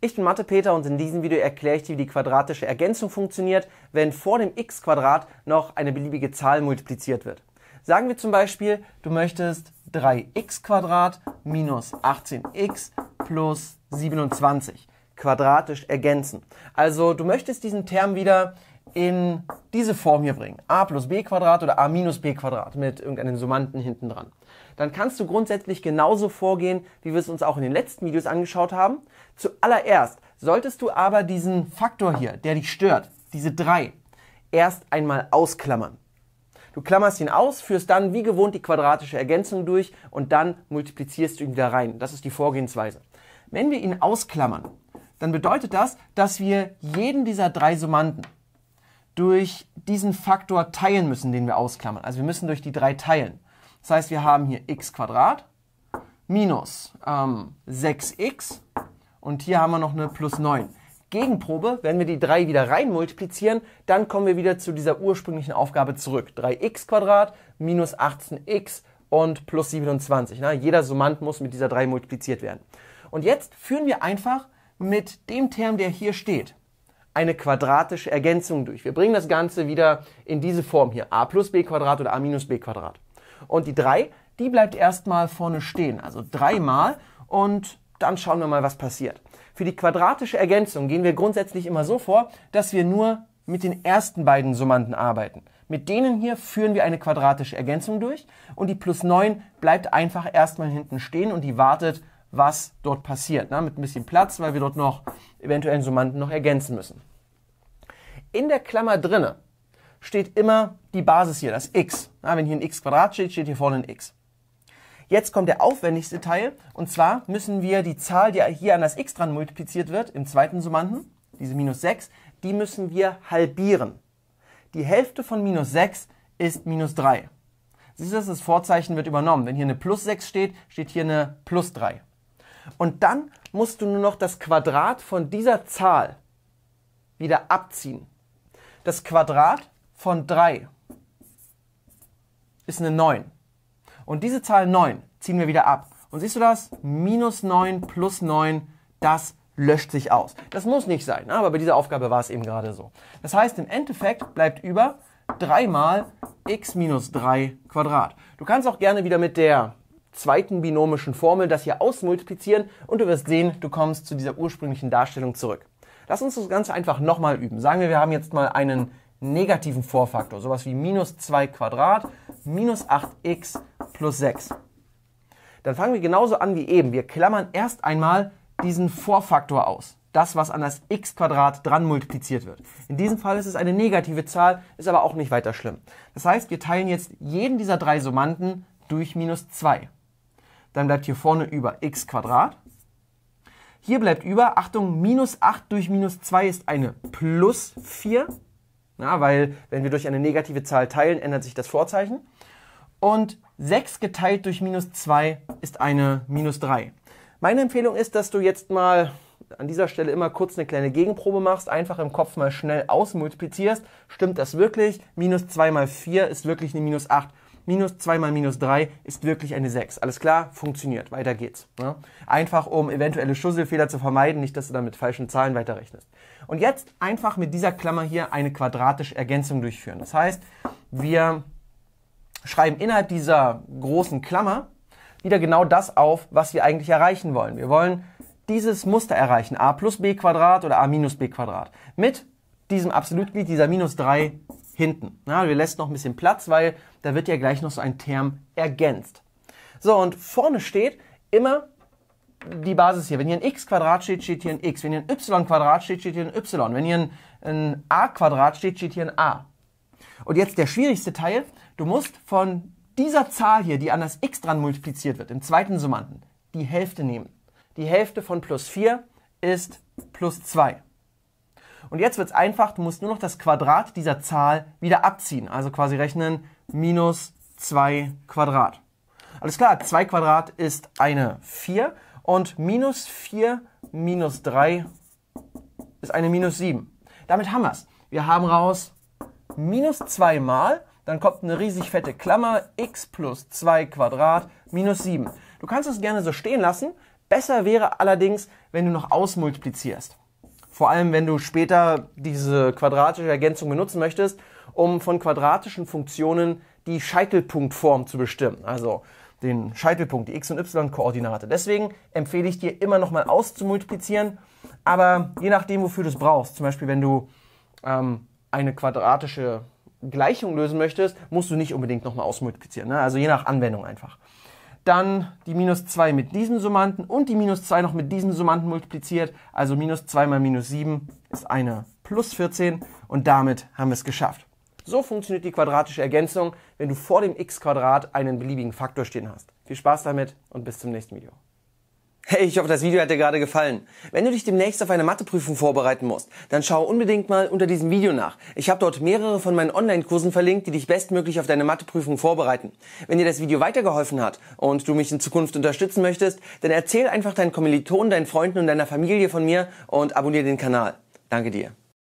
Ich bin Mathe-Peter und in diesem Video erkläre ich dir, wie die quadratische Ergänzung funktioniert, wenn vor dem x-Quadrat noch eine beliebige Zahl multipliziert wird. Sagen wir zum Beispiel, du möchtest 3x minus 18x plus 27 quadratisch ergänzen. Also du möchtest diesen Term wieder in diese Form hier bringen, a plus b Quadrat oder a minus b Quadrat mit irgendeinem Summanden hinten dran, dann kannst du grundsätzlich genauso vorgehen, wie wir es uns auch in den letzten Videos angeschaut haben. Zuallererst solltest du aber diesen Faktor hier, der dich stört, diese 3, erst einmal ausklammern. Du klammerst ihn aus, führst dann wie gewohnt die quadratische Ergänzung durch und dann multiplizierst du ihn wieder rein. Das ist die Vorgehensweise. Wenn wir ihn ausklammern, dann bedeutet das, dass wir jeden dieser drei Summanden, durch diesen Faktor teilen müssen, den wir ausklammern. Also wir müssen durch die 3 teilen. Das heißt, wir haben hier x minus ähm, 6x und hier haben wir noch eine plus 9. Gegenprobe, wenn wir die 3 wieder rein multiplizieren, dann kommen wir wieder zu dieser ursprünglichen Aufgabe zurück. 3x minus 18x und plus 27. Ne? Jeder Summand muss mit dieser 3 multipliziert werden. Und jetzt führen wir einfach mit dem Term, der hier steht, eine quadratische Ergänzung durch. Wir bringen das Ganze wieder in diese Form hier, a plus b Quadrat oder a minus b Quadrat. Und die 3, die bleibt erstmal vorne stehen, also dreimal und dann schauen wir mal, was passiert. Für die quadratische Ergänzung gehen wir grundsätzlich immer so vor, dass wir nur mit den ersten beiden Summanden arbeiten. Mit denen hier führen wir eine quadratische Ergänzung durch und die plus 9 bleibt einfach erstmal hinten stehen und die wartet, was dort passiert. Na, ne? mit ein bisschen Platz, weil wir dort noch eventuellen Summanden noch ergänzen müssen. In der Klammer drinne steht immer die Basis hier, das x. Na, wenn hier ein x Quadrat steht, steht hier vorne ein x. Jetzt kommt der aufwendigste Teil und zwar müssen wir die Zahl, die hier an das x dran multipliziert wird, im zweiten Summanden, diese minus 6, die müssen wir halbieren. Die Hälfte von minus 6 ist minus 3. Siehst du, das Vorzeichen wird übernommen. Wenn hier eine plus 6 steht, steht hier eine plus 3. Und dann musst du nur noch das Quadrat von dieser Zahl wieder abziehen. Das Quadrat von 3 ist eine 9. Und diese Zahl 9 ziehen wir wieder ab. Und siehst du das? Minus 9 plus 9, das löscht sich aus. Das muss nicht sein, ne? aber bei dieser Aufgabe war es eben gerade so. Das heißt, im Endeffekt bleibt über 3 mal x minus 3 Quadrat. Du kannst auch gerne wieder mit der zweiten binomischen Formel das hier ausmultiplizieren und du wirst sehen, du kommst zu dieser ursprünglichen Darstellung zurück. Lass uns das Ganze einfach nochmal üben. Sagen wir, wir haben jetzt mal einen negativen Vorfaktor, sowas wie minus 2 Quadrat, minus 8x plus 6. Dann fangen wir genauso an wie eben. Wir klammern erst einmal diesen Vorfaktor aus. Das, was an das x Quadrat dran multipliziert wird. In diesem Fall ist es eine negative Zahl, ist aber auch nicht weiter schlimm. Das heißt, wir teilen jetzt jeden dieser drei Summanden durch minus 2. Dann bleibt hier vorne über x Quadrat hier bleibt über, Achtung, minus 8 durch minus 2 ist eine plus 4. Na, weil wenn wir durch eine negative Zahl teilen, ändert sich das Vorzeichen. Und 6 geteilt durch minus 2 ist eine minus 3. Meine Empfehlung ist, dass du jetzt mal an dieser Stelle immer kurz eine kleine Gegenprobe machst, einfach im Kopf mal schnell ausmultiplizierst. Stimmt das wirklich? Minus 2 mal 4 ist wirklich eine minus 8 minus 2 mal minus 3 ist wirklich eine 6. Alles klar, funktioniert, weiter geht's. Ne? Einfach um eventuelle Schusselfehler zu vermeiden, nicht, dass du dann mit falschen Zahlen weiterrechnest. Und jetzt einfach mit dieser Klammer hier eine quadratische Ergänzung durchführen. Das heißt, wir schreiben innerhalb dieser großen Klammer wieder genau das auf, was wir eigentlich erreichen wollen. Wir wollen dieses Muster erreichen, a plus b Quadrat oder a minus b Quadrat, mit diesem Absolutglied, dieser minus 3 hinten. Ja, wir lässt noch ein bisschen Platz, weil da wird ja gleich noch so ein Term ergänzt. So, und vorne steht immer die Basis hier. Wenn hier ein x Quadrat steht, steht hier ein x. Wenn hier ein y Quadrat steht, steht hier ein y. Wenn hier ein, ein a Quadrat steht, steht hier ein a. Und jetzt der schwierigste Teil. Du musst von dieser Zahl hier, die an das x dran multipliziert wird, im zweiten Summanden, die Hälfte nehmen. Die Hälfte von plus 4 ist plus 2. Und jetzt wird es einfach, du musst nur noch das Quadrat dieser Zahl wieder abziehen. Also quasi rechnen minus 2 Quadrat. Alles klar, 2 Quadrat ist eine 4 und minus 4 minus 3 ist eine minus 7. Damit haben wir es. Wir haben raus minus 2 mal, dann kommt eine riesig fette Klammer, x plus 2 Quadrat minus 7. Du kannst es gerne so stehen lassen. Besser wäre allerdings, wenn du noch ausmultiplizierst. Vor allem, wenn du später diese quadratische Ergänzung benutzen möchtest, um von quadratischen Funktionen die Scheitelpunktform zu bestimmen. Also den Scheitelpunkt, die x- und y-Koordinate. Deswegen empfehle ich dir immer nochmal auszumultiplizieren, aber je nachdem, wofür du es brauchst. Zum Beispiel, wenn du ähm, eine quadratische Gleichung lösen möchtest, musst du nicht unbedingt nochmal ausmultiplizieren. Ne? Also je nach Anwendung einfach. Dann die minus 2 mit diesem Summanden und die minus 2 noch mit diesem Summanden multipliziert. Also minus 2 mal minus 7 ist eine plus 14 und damit haben wir es geschafft. So funktioniert die quadratische Ergänzung, wenn du vor dem x-Quadrat einen beliebigen Faktor stehen hast. Viel Spaß damit und bis zum nächsten Video. Hey, ich hoffe, das Video hat dir gerade gefallen. Wenn du dich demnächst auf eine Matheprüfung vorbereiten musst, dann schau unbedingt mal unter diesem Video nach. Ich habe dort mehrere von meinen Online-Kursen verlinkt, die dich bestmöglich auf deine Matheprüfung vorbereiten. Wenn dir das Video weitergeholfen hat und du mich in Zukunft unterstützen möchtest, dann erzähl einfach deinen Kommilitonen, deinen Freunden und deiner Familie von mir und abonniere den Kanal. Danke dir.